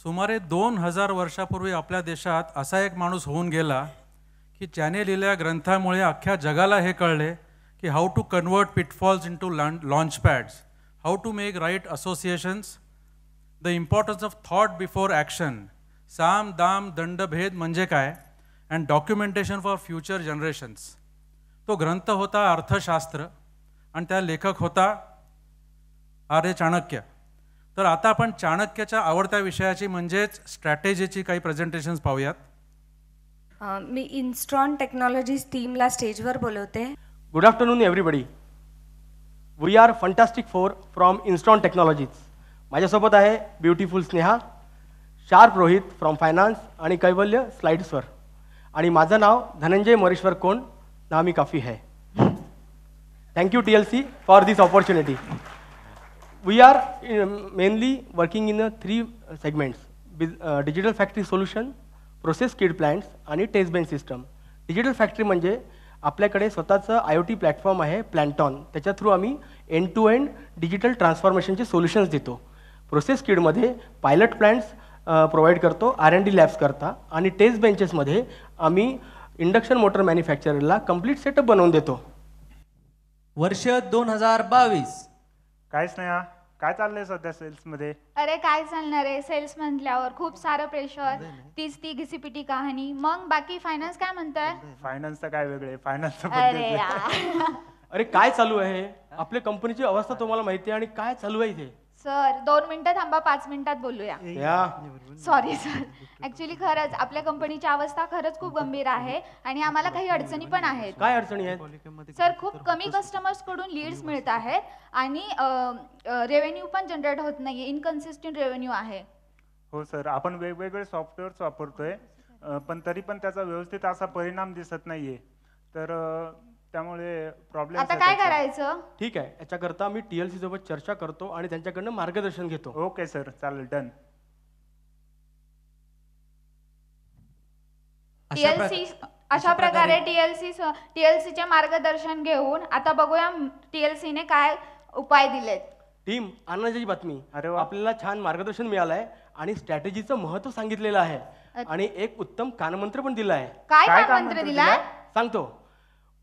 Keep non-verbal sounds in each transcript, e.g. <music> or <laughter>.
सुमारे दोन हजार वर्षापूर्वी आपल्या देशात असा एक माणूस होऊन गेला की त्याने लिहिलेल्या ग्रंथामुळे अख्ख्या जगाला हे कळले की how to convert pitfalls into लॉन launch pads how to make right associations the importance of thought before action साम दाम दंडभेद म्हणजे काय and documentation for future generations तो ग्रंथ होता अर्थशास्त्र आणि त्या लेखक होता आर्य चाणक्य तर आता आपण चाणक्याच्या आवडत्या विषयाची म्हणजेच स्ट्रॅटेजीची काही प्रेझेंटेशन्स पाहूयात मी इन्स्ट्रॉन टेक्नॉलॉजीज टीमला स्टेजवर बोलवते good afternoon everybody we are fantastic four from Instron Technologies माझ्यासोबत आहे beautiful Sneha Sharp Rohit from finance आणि कैवल्य स्लाइड्सवर आणि माझं नाव धनंजय मरेश्वर कोण नामी काफी है thank you T L C for this opportunity we are uh, mainly working in three segments, digital factory solution process kit plants आणि test bench system digital factory म्हणजे आपल्याकडे स्वतःचं आय ओ टी प्लॅटफॉर्म आहे प्लॅन्टॉन त्याच्या थ्रू आम्ही end to end digital ट्रान्सफॉर्मेशनचे solutions देतो process किडमध्ये पायलट प्लॅन्ट्स प्रोव्हाइड करतो आर एन डी लॅब्स करता आणि टेस्ट बेंचेसमध्ये आम्ही इंडक्शन मोटर मॅन्युफॅक्चरला कंप्लीट सेटअप बनवून देतो वर्ष दोन हजार बावीस काहीच नाही काय चाललंय सध्या सेल्स मध्ये अरे काय चालणार आहे सेल्स म्हटल्यावर खूप सारं प्रेशर तीच ती घिसीपिटी कहाणी मग बाकी फायनान्स काय म्हणताय फायनान्सचं काय वेगळे फायनान्स अरे अरे काय चालू आहे आपल्या कंपनीची अवस्था तुम्हाला माहिती आहे आणि काय चालू आहे इथे सर दोन मिनिटं थांबा पाच मिनिटात बोलूया सॉरी सर ऍक्च्युली खरंच आपल्या कंपनीची अवस्था खरंच खूप गंभीर आहे आणि आम्हाला काही अडचणी पण आहेत काय अडचणी आहेत सर खूप कमी कस्टमर्स कडून लीड्स मिळत आहेत आणि रेव्हेन्यू पण जनरेट होत नाही इनकन्सिस्टंट रेव्हेन्यू आहे हो सर आपण वेगवेगळे सॉफ्टवेअर्स वापरतोय पण तरी पण त्याचा व्यवस्थित असा परिणाम दिसत नाहीये तर त्यामुळे प्रॉब्लेम आता काय करायचं ठीक आहे याच्याकरता मी टीएलसी सोबत चर्चा करतो आणि त्यांच्याकडनं मार्गदर्शन घेतो ओके सर चालेल डन टीएलसी अशा प्रकारे टीएलसी टीएलसी चे मार्गदर्शन घेऊन आता बघूया टीएलसी ने काय उपाय दिलेत टीम आनंदाची बातमी अरे आपल्याला छान मार्गदर्शन मिळालं आणि स्ट्रॅटेजीचं महत्त्व सांगितलेलं आहे आणि एक उत्तम कानमंत्र पण दिलं आहे काय कानमंत्र दिलाय? सांगतो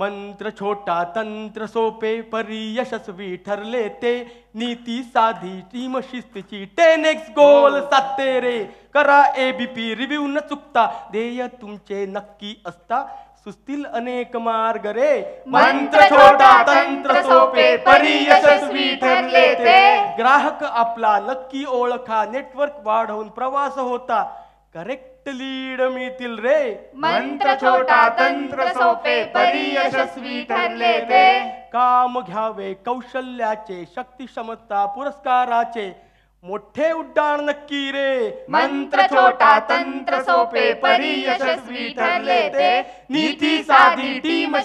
मंत्र छोटा तंत्र सोपे परी यशस्वी ठरले ते नीती साधी टीम शिस्तीची टेनेक्स गोल साते रे करा पी रिव्ह्यू न चुकता देय तुमचे नक्की असता सुस्तील अनेक मार्ग रे मंत्र छोटा तंत्र सोपे परी यशस्वी ठरले ते ग्राहक आपला नक्की ओळखा नेटवर्क वाढवून प्रवास होता करेक्ट विठ्ठलीड रे मंत्र छोटा तंत्र सोपे परी यशस्वी ठरले ते काम घ्यावे कौशल्याचे शक्ती क्षमता पुरस्काराचे मोठे उड्डाण नक्की रे मंत्र छोटा तंत्र सोपे परी यशस्वी ठरले ते नीती साधी टीम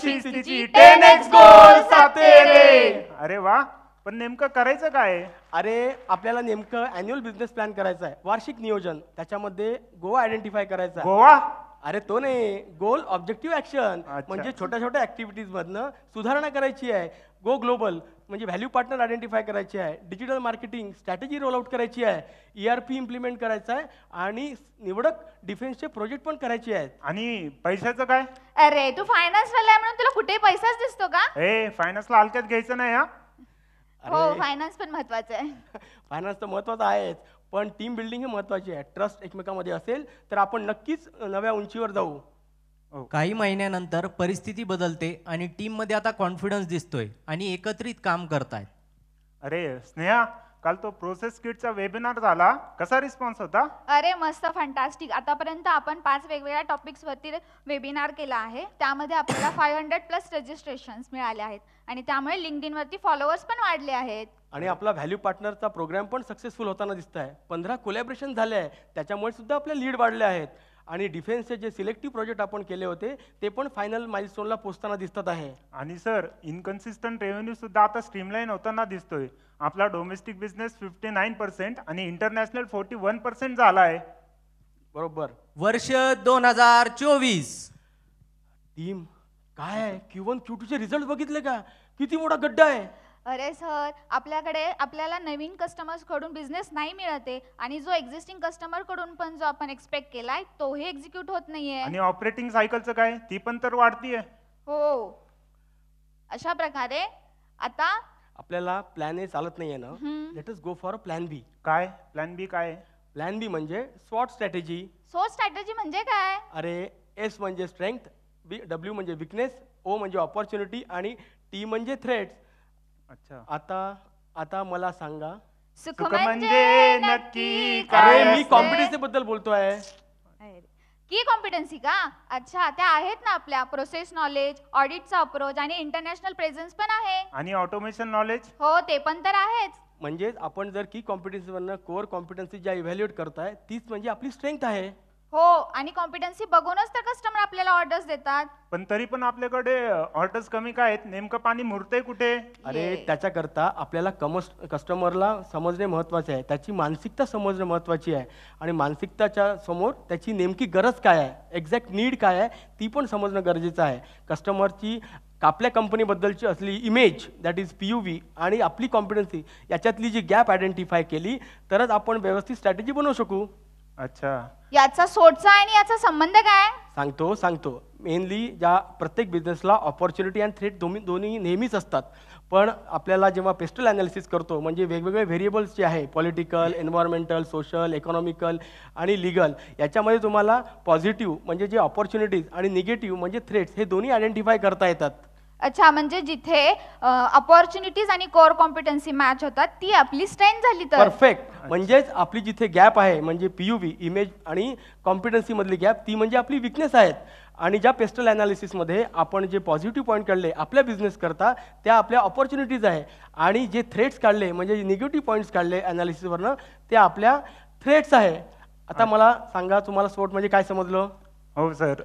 गोल साते रे अरे वा पण नेमकं करायचं काय अरे आपल्याला नेमकं अॅन्युअल बिझनेस प्लॅन करायचा आहे वार्षिक नियोजन त्याच्यामध्ये गोवा आयडेंटिफाय करायचा आहे. गोवा अरे तो नाही गोल ऑब्जेक्टिव्ह ऍक्शन म्हणजे छोट्या छोट्या ऍक्टिव्हिटीज मधनं सुधारणा करायची आहे गो ग्लोबल म्हणजे व्हॅल्यू पार्टनर आयडेंटिफाय करायची आहे digital marketing strategy roll out करायची आहे ई आर पी इम्प्लिमेंट करायचं आहे आणि निवडक डिफेन्सचे प्रोजेक्ट पण करायचे आहेत आणि पैशाचं काय अरे तू फायनान्स वाला आहे म्हणून तुला कुठे पैसाच दिसतो का ए फायनान्सला हलक्यात घ्यायचं नाही हा हो फायनान्स पण महत्वाचं आहे फायनान्स <laughs> तर महत्वाचं आहेच पण टीम बिल्डिंग हे महत्वाची आहे ट्रस्ट एकमेकांमध्ये असेल तर आपण नक्कीच नव्या उंचीवर जाऊ हो. काही महिन्यानंतर परिस्थिती बदलते आणि टीममध्ये आता कॉन्फिडन्स दिसतोय आणि एकत्रित काम करतायत अरे स्नेहा काल तो प्रोसेस किटचा वेबिनार झाला कसा रिस्पॉन्स होता अरे मस्त फंटास्टिक आतापर्यंत आपण पाच वेगवेगळ्या टॉपिक्सवरती वेबिनार केला आहे त्यामध्ये आपल्याला फाईव्ह हंड्रेड प्लस रजिस्ट्रेशन मिळाले आहेत आणि त्यामुळे लिंकडिन वरती फॉलोअर्स पण वाढले आहेत आणि आपला व्हॅल्यू पार्टनरचा प्रोग्राम पण सक्सेसफुल होताना दिसत आहे पंधरा कोलॅबरेशन झाले आहे त्याच्यामुळे सुद्धा आपले लीड वाढले आहेत आणि डिफेन्सचे जे सिलेक्टिव्ह प्रोजेक्ट आपण केले होते ते पण फायनल माइलस्टोनला पोहोचताना दिसतात आहे आणि सर इनकन्सिस्टंट रेव्हेन्यू सुद्धा आता स्ट्रीमलाईन होताना दिसतोय आपला domestic business fifty nine percent आणि इंटरनॅशनल फोर्टी वन पर्सेंट झाला आहे बरोबर वर्ष दोन हजार चोवीस टीम काय आहे क्यू वन क्यू चे रिझल्ट बघितले का किती मोठा गड्डा आहे अरे सर आपल्याकडे आपल्याला नवीन कडून बिझनेस नाही मिळते आणि जो एक्झिस्टिंग कडून पण जो आपण एक्सपेक्ट केलाय तोही एक्झिक्यूट होत नाहीये आणि ऑपरेटिंग सायकलचं काय ती पण तर वाढतीये हो अशा प्रकारे आता आपल्याला प्लॅन ए चालत नाहीये ना let us go for plan B काय प्लॅन बी काय प्लॅन बी म्हणजे स्वॉट स्ट्रॅटेजी सो स्ट्रॅटेजी म्हणजे काय अरे एस म्हणजे स्ट्रेंथ बी डब्ल्यू म्हणजे विकनेस ओ म्हणजे ऑपॉर्च्युनिटी आणि टी म्हणजे थ्रेट्स अच्छा आता आता मला सांगा सुख म्हणजे नक्की काय मी कॉम्पिटन्सी बद्दल बोलतोय की कॉम्पिटन्सी का अच्छा त्या आहेत ना आपल्या प्रोसेस नॉलेज ऑडिटचा अप्रोच आणि इंटरनॅशनल प्रेझेन्स पण आहे आणि ऑटोमेशन नॉलेज हो ते पण तर आहेच म्हणजेच आपण जर की कॉम्पिटन्सी कोर कॉम्पिटन्सी ज्या इव्हॅल्युएट करताय तीच म्हणजे आपली स्ट्रेंथ आहे हो आणि कॉम्पिटन्सी बघूनच तर कस्टमर आपल्याला ऑर्डर्स देतात पण तरी पण आपल्याकडे ऑर्डर्स कमी काय आहेत नेमकं पाणी मुरतंय कुठे अरे त्याच्याकरता आपल्याला कमस कस्टमरला समजणे महत्त्वाचे आहे त्याची मानसिकता समजणे महत्त्वाची आहे आणि मानसिकताच्या समोर त्याची नेमकी गरज काय आहे एक्झॅक्ट नीड काय आहे ती पण समजणं गरजेचं आहे कस्टमरची आपल्या कंपनीबद्दलची असली image that is P U V आणि आपली कॉम्पिटन्सी याच्यातली जी गॅप आयडेंटिफाय केली तरच आपण व्यवस्थित स्ट्रॅटेजी बनवू शकू अच्छा याचा सोडचा आणि याचा संबंध काय सांगतो सांगतो मेनली ज्या प्रत्येक बिझनेसला ऑपॉर्च्युनिटी अँड थ्रेट दोन्ही दोन्ही नेहमीच असतात पण आपल्याला जेव्हा पेस्टल ॲनालिसिस करतो म्हणजे वेगवेगळे व्हेरिएबल्स जे आहे पॉलिटिकल एन्व्हायरमेंटल सोशल इकॉनॉमिकल आणि लिगल याच्यामध्ये तुम्हाला पॉझिटिव्ह म्हणजे जे ऑपॉर्च्युनिटीज आणि निगेटिव्ह म्हणजे थ्रेट्स हे दोन्ही आयडेंटिफाय करता येतात अच्छा म्हणजे जिथे अपॉर्च्युनिटीज आणि कोर कॉम्पिटन्सी मॅच होतात ती आपली स्ट्रेंथ झाली तर परफेक्ट म्हणजेच आपली जिथे गॅप आहे म्हणजे पीयूव्ही इमेज आणि कॉम्पिटन्सी मधली गॅप ती म्हणजे आपली विकनेस आहेत आणि ज्या पेस्टल अनालिसिसमध्ये आपण जे पॉझिटिव्ह पॉईंट काढले आपल्या बिझनेस करता त्या आपल्या ऑपॉर्च्युनिटीज आहे आणि जे थ्रेट्स काढले म्हणजे निगेटिव्ह पॉईंट्स काढले अनालिसिसवरनं ते आपल्या थ्रेट्स आहे आता मला सांगा तुम्हाला स्पोर्ट म्हणजे काय समजलं हो सर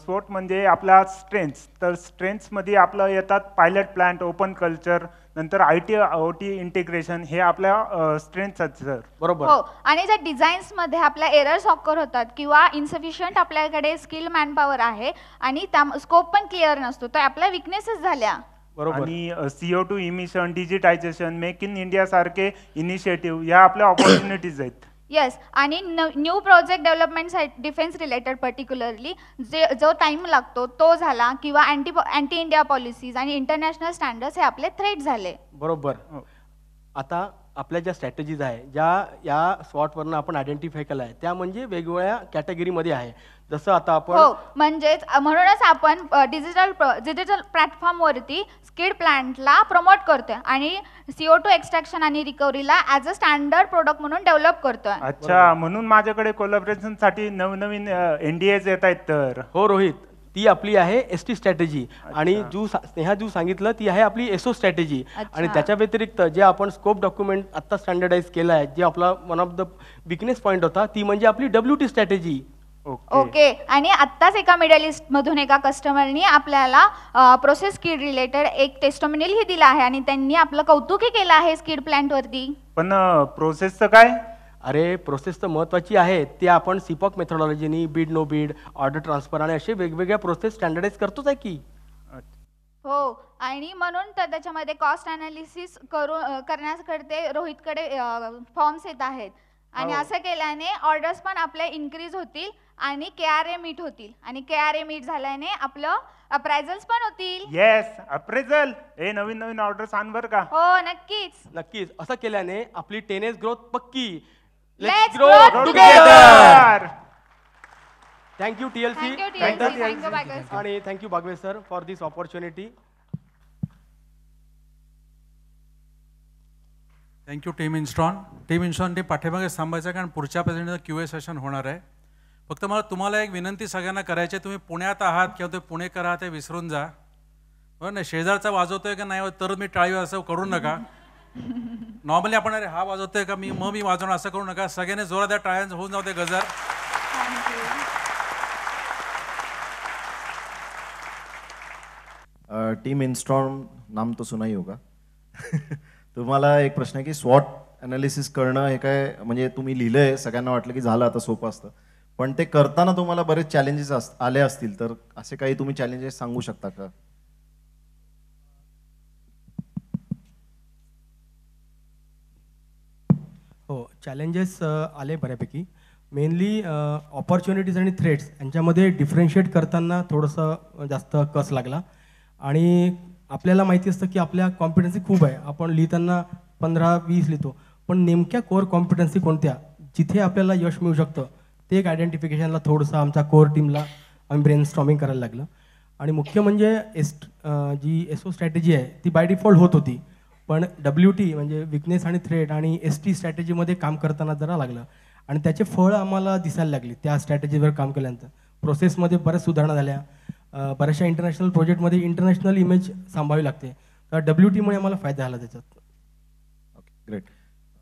स्पोर्ट म्हणजे आपला स्ट्रेंथ तर मध्ये आपलं येतात पायलट प्लांट ओपन कल्चर नंतर I T O T integration हे आपल्या स्ट्रेंथ सर बरोबर हो आणि ज्या डिझाईन्स मध्ये आपल्या एरर्स सॉकर होतात किंवा इन्सफिशियंट आपल्याकडे स्किल मॅनपॉवर आहे आणि त्या स्कोप पण क्लिअर नसतो तर आपल्या विकनेसेस झाल्या बरोबर आणि CO two emission digitization make in India सारखे इनिशिएटिव्ह या आपल्या ऑपॉर्च्युनिटीज आहेत येस आणि न्यू प्रोजेक्ट डेव्हलपमेंटसाठी डिफेन्स रिलेटेड पर्टिक्युलरली जे जो टाइम लागतो तो झाला किंवा अँटी अँटी इंडिया पॉलिसीज आणि इंटरनॅशनल स्टँडर्ड्स हे आपले थ्रेट झाले बरोबर आता आपल्या ज्या स्ट्रॅटेजीज आहे ज्या या स्पॉटवरनं आपण आयडेंटिफाय केला आहे त्या म्हणजे वेगवेगळ्या कॅटेगरीमध्ये आहे जसं आता आपण हो, म्हणजेच म्हणूनच आपण डिजिटल डिजिटल प्लॅटफॉर्म वरती स्किड प्लॅन्टला प्रमोट करतोय आणि सीओ टू एक्स्ट्रॅक्शन आणि रिकव्हरीला ऍज अ स्टँडर्ड प्रोडक्ट म्हणून डेव्हलप करतोय अच्छा म्हणून माझ्याकडे साठी नवनवीन एनडीएज येत आहेत तर हो रोहित ती आपली आहे एस टी स्ट्रॅटेजी आणि जू स्नेहा जू सांगितलं ती आहे आपली एसओ स्ट्रॅटेजी आणि त्याच्या व्यतिरिक्त जे आपण स्कोप डॉक्युमेंट आता स्टँडर्डाईज केलं आहे जे आपला one of the weakness point होता ती म्हणजे आपली डब्ल्यू टी स्ट्रॅटेजी ओके आणि आत्ताच एका लिस्ट मधून एका कस्टमरनी आपल्याला प्रोसेस किड रिलेटेड एक टेस्टोमिनिल ही दिला आहे आणि त्यांनी आपलं कौतुकही केलं आहे स्किड प्लांट वरती पण प्रोसेसचं काय अरे प्रोसेस तर महत्त्वाची आहे ते आपण सिपॉक मेथडॉलॉजीनी bid no bid order transfer आणि असे वेगवेगळ्या प्रोसेस स्टँडर्डाईज करतोच आहे की हो आणि म्हणून तर त्याच्यामध्ये कॉस्ट अनालिसिस करू करण्याकडे रोहितकडे फॉर्म्स येत आहेत आणि हो. असं केल्याने ऑर्डर्स पण आपल्या इन्क्रीज होतील आणि के आर ए मीट होतील आणि के आर ए मीट झाल्याने आपलं अप्रायझल पण होतील येस अप्रेझल हे नवीन नवीन ऑर्डर्स आण बर का हो नक्कीच नक्कीच असं केल्याने आपली टेनेस ग्रोथ पक्की Let's, grow, together. Thank you T L C आणि U Bagwe sir for this opportunity thank you team इन्स्टॉन टीम इन्स्टॉन टीम पाठीमागे थांबायचं कारण पुढच्या प्रेझेंटचं क्यू ए सेशन होणार आहे फक्त मला तुम्हाला एक विनंती सगळ्यांना करायची तुम्ही पुण्यात आहात किंवा तुम्ही पुणेकर आहात हे विसरून जा बरं नाही शेजारचा वाजवतोय का नाही तर मी टाळी असं करू नका नॉर्मली आपण अरे हा वाजवतोय का मी मग मी वाजवणार असं करू नका सगळ्यांनी जोरात द्या टाळ्यांचं होऊन जाऊ दे गजर टीम इन्स्टॉर्म नाम तो सुनाई होगा <laughs> तुम्हाला एक प्रश्न आहे की स्वॉट ॲनालिसिस करणं हे काय म्हणजे तुम्ही लिहिलं सगळ्यांना वाटलं की झालं आता सोपं असतं पण ते करताना तुम्हाला बरेच चॅलेंजेस आले असतील तर असे काही तुम्ही चॅलेंजेस सांगू शकता का हो चॅलेंजेस आले बऱ्यापैकी मेनली ऑपॉर्च्युनिटीज आणि थ्रेट्स यांच्यामध्ये डिफरेंशिएट करताना थोडंसं जास्त कस लागला आणि आपल्याला माहिती असतं की आपल्या कॉम्पिटन्सी खूप आहे आपण लिहिताना पंधरा वीस लिहितो पण नेमक्या कोर कॉम्पिटन्सी कोणत्या जिथे आपल्याला यश मिळू शकतं ते एक आयडेंटिफिकेशनला थोडंसं आमच्या कोर टीमला आम्ही ब्रेन स्ट्रॉमिंग करायला लागलं आणि मुख्य म्हणजे एस जी एसओ स्ट्रॅटेजी आहे ती बाय डिफॉल्ट होत होती पण डब्ल्यू टी म्हणजे विकनेस आणि थ्रेट आणि एस टी स्ट्रॅटेजीमध्ये काम करताना जरा लागलं आणि त्याचे फळ आम्हाला दिसायला लागले त्या स्ट्रॅटेजीवर काम केल्यानंतर प्रोसेसमध्ये बऱ्याच सुधारणा झाल्या बऱ्याचशा इंटरनॅशनल प्रोजेक्टमध्ये इंटरनॅशनल इमेज सांभावी लागते तर डब्ल्यू टीमुळे आम्हाला फायदा झाला त्याच्यात ओके ग्रेट